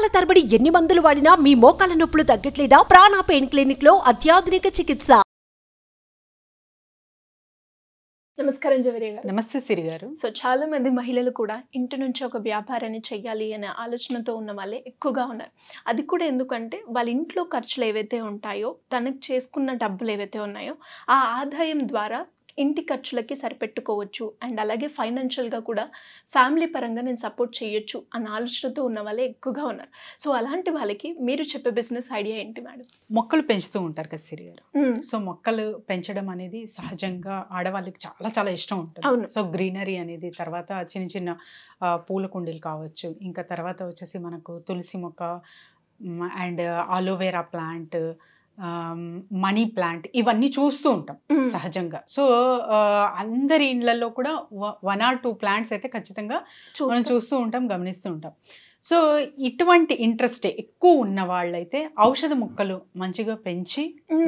నెలల తరబడి ఎన్ని మందులు వాడినా మీ మోకాల నొప్పులు తగ్గట్లేదా ప్రాణ పెయిన్ క్లినిక్ లో అత్యాధునిక చికిత్స నమస్కారం జవరి గారు నమస్తే సిరి గారు సో చాలా మంది మహిళలు కూడా ఇంటి నుంచి ఒక వ్యాపారాన్ని చేయాలి అనే ఆలోచనతో ఉన్న వాళ్ళే ఎక్కువగా ఉన్నారు అది కూడా ఎందుకంటే వాళ్ళ ఇంట్లో ఖర్చులు ఏవైతే ఉంటాయో తనకు చేసుకున్న డబ్బులు ఏవైతే ఉన్నాయో ఆ ఆదాయం ద్వారా ఇంటి ఖర్చులకి సరిపెట్టుకోవచ్చు అండ్ అలాగే ఫైనాన్షియల్గా కూడా ఫ్యామిలీ పరంగా నేను సపోర్ట్ చేయొచ్చు అన్న ఆలోచనతో ఉన్న వాళ్ళే ఎక్కువగా ఉన్నారు సో అలాంటి వాళ్ళకి మీరు చెప్పే బిజినెస్ ఐడియా ఏంటి మేడం మొక్కలు పెంచుతూ ఉంటారు కదా సిరి గారు సో మొక్కలు పెంచడం అనేది సహజంగా ఆడవాళ్ళకి చాలా చాలా ఇష్టం ఉంటుంది సో గ్రీనరీ అనేది తర్వాత చిన్న చిన్న పూల కుండీలు కావచ్చు ఇంకా తర్వాత వచ్చేసి మనకు తులసి మొక్క and aloe vera plant money plant ఇవన్నీ చూస్తూ ఉంటాం సహజంగా సో అందరి ఇండ్లలో కూడా వన్ ఆర్ టూ ప్లాంట్స్ అయితే ఖచ్చితంగా మనం చూస్తూ ఉంటాం గమనిస్తూ ఉంటాం సో ఇటువంటి ఇంట్రెస్ట్ ఎక్కువ ఉన్న వాళ్ళైతే ఔషధ మొక్కలు మంచిగా పెంచి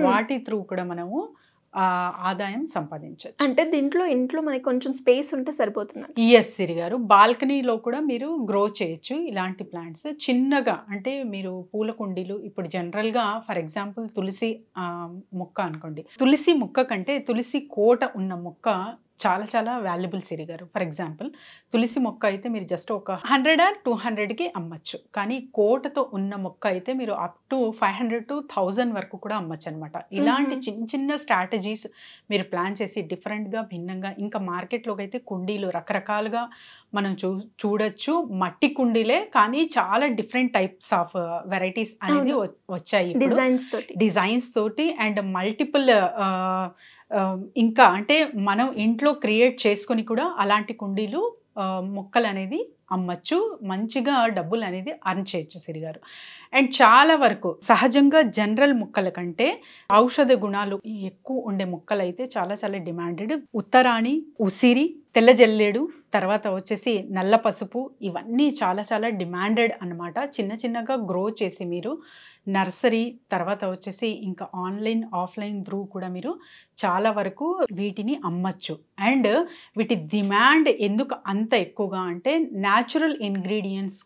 వాటి త్రూ కూడా మనము ఆదాయం సంపాదించచ్చు అంటే దీంట్లో ఇంట్లో మనకి కొంచెం స్పేస్ ఉంటే సరిపోతుంది ఎస్ సిరి గారు బాల్కనీలో కూడా మీరు గ్రో చేయొచ్చు ఇలాంటి ప్లాంట్స్ చిన్నగా అంటే మీరు పూల కుండీలు ఇప్పుడు జనరల్గా ఫర్ ఎగ్జాంపుల్ తులసి మొక్క అనుకోండి తులసి మొక్క కంటే తులసి కోట ఉన్న మొక్క చాలా చాలా వాల్యుబుల్ సిరి గారు ఫర్ ఎగ్జాంపుల్ తులసి మొక్క అయితే మీరు జస్ట్ ఒక హండ్రెడ్ ఆర్ టూ హండ్రెడ్కి అమ్మచ్చు కానీ కోటతో ఉన్న మొక్క అయితే మీరు up to five hundred two thousand వరకు కూడా అమ్మచ్చు అనమాట ఇలాంటి చిన్న చిన్న స్ట్రాటజీస్ మీరు ప్లాన్ చేసి డిఫరెంట్గా భిన్నంగా ఇంకా మార్కెట్లోకి అయితే కుండీలు రకరకాలుగా మనం చూ చూడొచ్చు మట్టి కుండీలే కానీ చాలా డిఫరెంట్ టైప్స్ ఆఫ్ వెరైటీస్ అనేది వచ్చాయి డిజైన్స్ తోటి డిజైన్స్ తోటి అండ్ మల్టిపుల్ ఇంకా అంటే మనం ఇంట్లో క్రియేట్ చేసుకొని కూడా అలాంటి కుండీలు మొక్కలు అనేది అమ్మచ్చు మంచిగా డబ్బులు అనేది అర్న్ చేయొచ్చు సిరిగారు అండ్ చాలా వరకు సహజంగా జనరల్ మొక్కల కంటే ఔషధ గుణాలు ఎక్కువ ఉండే ముక్కలు అయితే చాలా చాలా డిమాండెడ్ ఉత్తరాణి ఉసిరి తెల్ల జల్లేడు తర్వాత వచ్చేసి నల్ల పసుపు ఇవన్నీ చాలా చాలా డిమాండెడ్ అనమాట చిన్న చిన్నగా గ్రో చేసి మీరు నర్సరీ తర్వాత వచ్చేసి ఇంకా ఆన్లైన్ ఆఫ్లైన్ త్రూ కూడా మీరు చాలా వరకు వీటిని అమ్మచ్చు అండ్ వీటి డిమాండ్ ఎందుకు అంత ఎక్కువగా అంటే న్యాచురల్ ఇంగ్రీడియంట్స్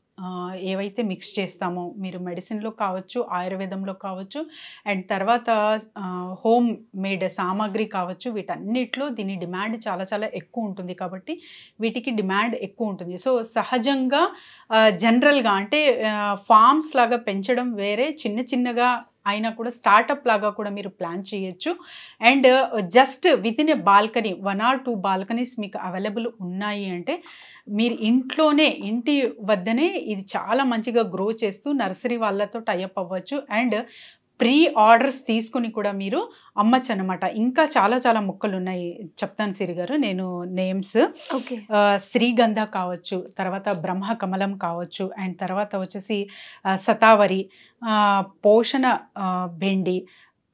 ఏవైతే మిక్స్ చేస్తామో మీరు మెడిసిన్లో కావచ్చు ఆయుర్వేదంలో కావచ్చు అండ్ తర్వాత హోమ్ మేడ్ సామాగ్రి కావచ్చు వీటన్నిటిలో దీని డిమాండ్ చాలా చాలా ఎక్కువ ఉంటుంది కాబట్టి వీటికి డిమాండ్ ఎక్కువ ఉంటుంది సో సహజంగా జనరల్గా అంటే ఫామ్స్ లాగా పెంచడం వేరే చిన్న చిన్నగా అయినా కూడా స్టార్టప్ లాగా కూడా మీరు ప్లాన్ చేయొచ్చు and just with in a balcony one or two balconies మీకు అవైలబుల్ ఉన్నాయి అంటే మీరు ఇంట్లోనే ఇంటి వద్దనే ఇది చాలా మంచిగా గ్రో చేస్తూ నర్సరీ వాళ్ళతో టైఅప్ అవ్వచ్చు అండ్ ప్రీ ఆర్డర్స్ తీసుకుని కూడా మీరు అమ్మచ్చు అనమాట ఇంకా చాలా చాలా మొక్కలు ఉన్నాయి చెప్తాను సిరి గారు నేను నేమ్స్ శ్రీగంధ కావచ్చు తర్వాత బ్రహ్మ కమలం కావచ్చు అండ్ తర్వాత వచ్చేసి సతావరి పోషణ బెండి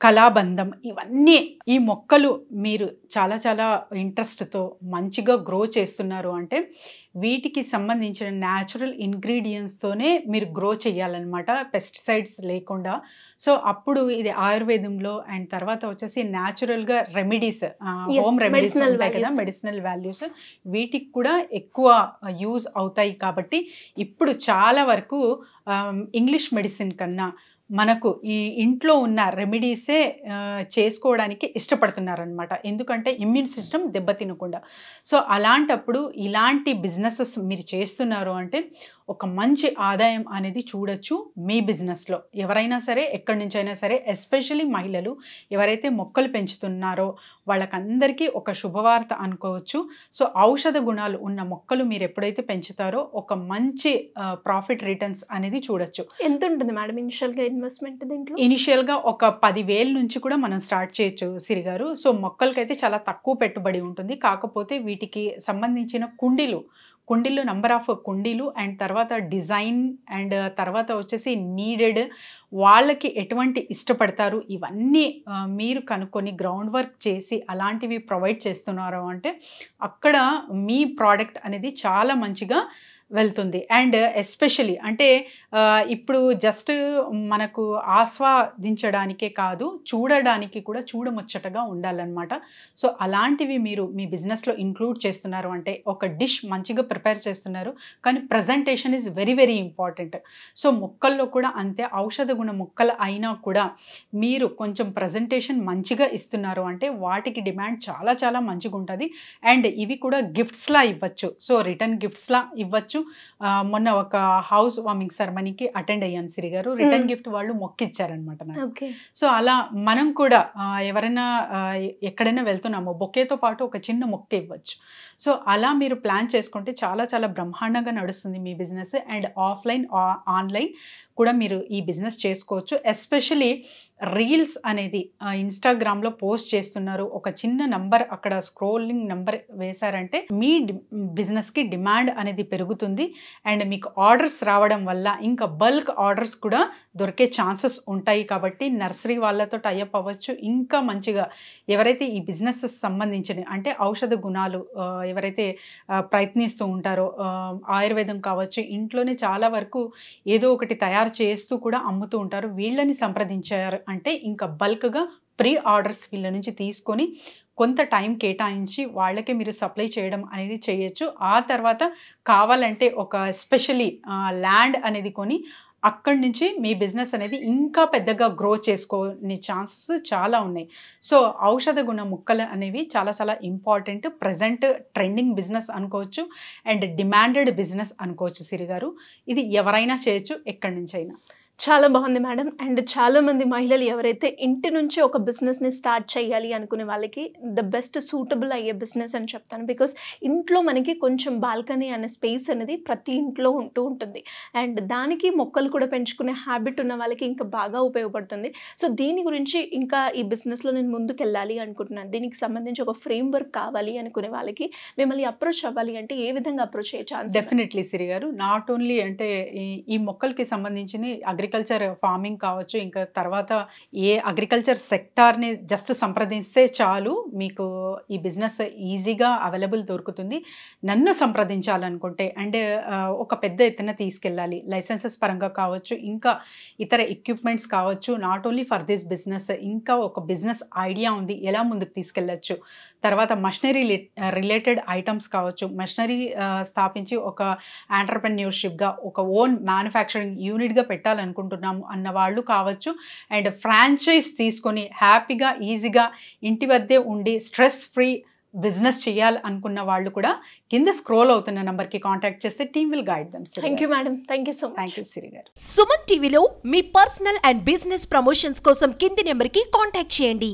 కళాబంధం ఇవన్నీ ఈ మొక్కలు మీరు చాలా చాలా ఇంట్రెస్ట్తో మంచిగా గ్రో చేస్తున్నారు అంటే వీటికి సంబంధించిన న్యాచురల్ ఇంగ్రీడియంట్స్తోనే మీరు గ్రో చేయాలన్నమాట పెస్టిసైడ్స్ లేకుండా సో అప్పుడు ఇది ఆయుర్వేదంలో అండ్ తర్వాత వచ్చేసి న్యాచురల్గా రెమెడీస్ హోమ్ రెమెడీస్ ఉంటాయి కదా మెడిసినల్ వాల్యూస్ వీటికి కూడా ఎక్కువ యూజ్ అవుతాయి కాబట్టి ఇప్పుడు చాలా వరకు ఇంగ్లీష్ మెడిసిన్ కన్నా మనకు ఈ ఇంట్లో ఉన్న రెమెడీసే చేసుకోవడానికి ఇష్టపడుతున్నారనమాట ఎందుకంటే ఇమ్యూన్ సిస్టమ్ దెబ్బతినకుండా సో అలాంటప్పుడు ఇలాంటి బిజినెసెస్ మీరు చేస్తున్నారు అంటే ఒక మంచి ఆదాయం అనేది చూడొచ్చు మీ బిజినెస్లో ఎవరైనా సరే ఎక్కడి నుంచైనా సరే ఎస్పెషలీ మహిళలు ఎవరైతే మొక్కలు పెంచుతున్నారో వాళ్ళకందరికీ ఒక శుభవార్త అనుకోవచ్చు సో ఔషధ గుణాలు ఉన్న మొక్కలు మీరు ఎప్పుడైతే పెంచుతారో ఒక మంచి ప్రాఫిట్ రిటర్న్స్ అనేది చూడొచ్చు ఎంత ఉంటుంది మేడం ఇనిషియల్గా ఇన్వెస్ట్మెంట్ దీంట్లో ఇనిషియల్గా ఒక పదివేల నుంచి కూడా మనం స్టార్ట్ చేయొచ్చు సిరిగారు సో మొక్కలకైతే చాలా తక్కువ పెట్టుబడి ఉంటుంది కాకపోతే వీటికి సంబంధించిన కుండీలు కుండీలు నంబర్ ఆఫ్ కుండీలు అండ్ తర్వాత డిజైన్ అండ్ తర్వాత వచ్చేసి నీడెడ్ వాళ్ళకి ఎటువంటి ఇష్టపడతారు ఇవన్నీ మీరు కనుక్కొని గ్రౌండ్ వర్క్ చేసి అలాంటివి ప్రొవైడ్ చేస్తున్నారు అంటే అక్కడ మీ ప్రోడక్ట్ అనేది చాలా మంచిగా వెళ్తుంది అండ్ ఎస్పెషలీ అంటే ఇప్పుడు జస్ట్ మనకు ఆస్వాదించడానికే కాదు చూడడానికి కూడా చూడముచ్చటగా ఉండాలన్నమాట సో అలాంటివి మీరు మీ బిజినెస్లో ఇంక్లూడ్ చేస్తున్నారు అంటే ఒక డిష్ మంచిగా ప్రిపేర్ చేస్తున్నారు కానీ presentation is very very important so మొక్కల్లో కూడా అంతే ఔషధ గుణ మొక్కలు అయినా కూడా మీరు కొంచెం ప్రజెంటేషన్ మంచిగా ఇస్తున్నారు అంటే వాటికి డిమాండ్ చాలా చాలా మంచిగా ఉంటుంది అండ్ ఇవి కూడా గిఫ్ట్స్లా ఇవ్వచ్చు సో రిటర్న్ గిఫ్ట్స్లా ఇవ్వచ్చు మొన్న ఒక హౌస్ వార్మింగ్ సెరమనీకి అటెండ్ అయ్యాను సిరి గారు రిటర్న్ గిఫ్ట్ వాళ్ళు మొక్కిచ్చారనమాట నాకు సో అలా మనం కూడా ఎవరైనా ఎక్కడైనా వెళ్తున్నామో బొకేతో పాటు ఒక చిన్న మొక్క ఇవ్వచ్చు సో అలా మీరు ప్లాన్ చేసుకుంటే చాలా చాలా బ్రహ్మాండంగా నడుస్తుంది మీ బిజినెస్ అండ్ ఆఫ్లైన్ ఆన్లైన్ కూడా మీరు ఈ బిజినెస్ చేసుకోవచ్చు ఎస్పెషలీ రీల్స్ అనేది ఇన్స్టాగ్రామ్లో పోస్ట్ చేస్తున్నారు ఒక చిన్న నంబర్ అక్కడ స్క్రోలింగ్ నంబర్ వేశారంటే మీ బిజినెస్కి డిమాండ్ అనేది పెరుగుతుంది అండ్ మీకు ఆర్డర్స్ రావడం వల్ల ఇంకా బల్క్ ఆర్డర్స్ కూడా దొరికే ఛాన్సెస్ ఉంటాయి కాబట్టి నర్సరీ వాళ్ళతో టైఅప్ అవ్వచ్చు ఇంకా మంచిగా ఎవరైతే ఈ బిజినెస్ సంబంధించిన అంటే ఔషధ గుణాలు ఎవరైతే ప్రయత్నిస్తూ ఉంటారో ఆయుర్వేదం కావచ్చు ఇంట్లోనే చాలా వరకు ఏదో ఒకటి తయారు తయారు చేస్తూ కూడా అమ్ముతూ ఉంటారు వీళ్ళని సంప్రదించారు అంటే ఇంకా బల్క్గా ప్రీ ఆర్డర్స్ వీళ్ళ నుంచి తీసుకొని కొంత టైం కేటాయించి వాళ్ళకే మీరు సప్లై చేయడం అనేది చేయొచ్చు ఆ తర్వాత కావాలంటే ఒక స్పెషలీ ల్యాండ్ అనేది కొని అక్కడి నుంచి మీ బిజినెస్ అనేది ఇంకా పెద్దగా గ్రో చేసుకోని ఛాన్సెస్ చాలా ఉన్నాయి సో ఔషధ గుణ ముక్కలు అనేవి చాలా చాలా ఇంపార్టెంట్ ప్రజెంట్ ట్రెండింగ్ బిజినెస్ అనుకోవచ్చు అండ్ డిమాండెడ్ బిజినెస్ అనుకోవచ్చు సిరిగారు ఇది ఎవరైనా చేయొచ్చు ఎక్కడి నుంచి అయినా చాలా బాగుంది మేడం అండ్ చాలామంది మహిళలు ఎవరైతే ఇంటి నుంచి ఒక బిజినెస్ని స్టార్ట్ చేయాలి అనుకునే వాళ్ళకి ద బెస్ట్ సూటబుల్ అయ్యే బిజినెస్ అని చెప్తాను బికాస్ ఇంట్లో మనకి కొంచెం బాల్కనీ అనే స్పేస్ అనేది ప్రతి ఇంట్లో ఉంటూ ఉంటుంది అండ్ దానికి మొక్కలు కూడా పెంచుకునే హ్యాబిట్ ఉన్న వాళ్ళకి ఇంకా బాగా ఉపయోగపడుతుంది సో దీని గురించి ఇంకా ఈ బిజినెస్లో నేను ముందుకు వెళ్ళాలి అనుకుంటున్నాను దీనికి సంబంధించి ఒక ఫ్రేమ్ వర్క్ కావాలి అనుకునే వాళ్ళకి మిమ్మల్ని అప్రోచ్ అవ్వాలి అంటే ఏ విధంగా అప్రోచ్ అయ్యే ఛాన్స్ డెఫినెట్లీ సిరి గారు నాట్ ఓన్లీ అంటే ఈ మొక్కలకి సంబంధించిన అగ్రి అగ్రికల్చర్ ఫార్మింగ్ కావచ్చు ఇంకా తర్వాత ఏ అగ్రికల్చర్ సెక్టార్ని జస్ట్ సంప్రదిస్తే చాలు మీకు ఈ బిజినెస్ ఈజీగా అవైలబుల్ దొరుకుతుంది నన్ను సంప్రదించాలనుకుంటే అండ్ ఒక పెద్ద ఎత్తున తీసుకెళ్ళాలి లైసెన్సెస్ పరంగా కావచ్చు ఇంకా ఇతర ఎక్విప్మెంట్స్ కావచ్చు not only for this business ఇంకా ఒక బిజినెస్ ఐడియా ఉంది ఎలా ముందుకు తీసుకెళ్ళచ్చు తర్వాత మషనరీ రిలేటెడ్ ఐటమ్స్ కావచ్చు మషినరీ స్థాపించి ఒక ఆంటర్ప్రెన్యూర్షిప్గా ఒక ఓన్ మ్యానుఫ్యాక్చరింగ్ యూనిట్గా పెట్టాలనుకుంటే అనుకుంటున్నాము అన్న వాళ్ళు కావచ్చు అండ్ ఫ్రాంచైజ్ తీసుకొని హ్యాపీగా ఈజీగా ఇంటి వద్దే ఉండి స్ట్రెస్ ఫ్రీ బిజినెస్ చేయాలి అనుకున్న వాళ్ళు కూడా కింద స్క్రోల్ అవుతున్న కి కాంటాక్ట్ చేస్తే team will guide them thank you madam thank you so thank you Siri garu Suman టీవీలో మీ పర్సనల్ అండ్ బిజినెస్ ప్రమోషన్స్ కోసం కింది కి కాంటాక్ట్ చేయండి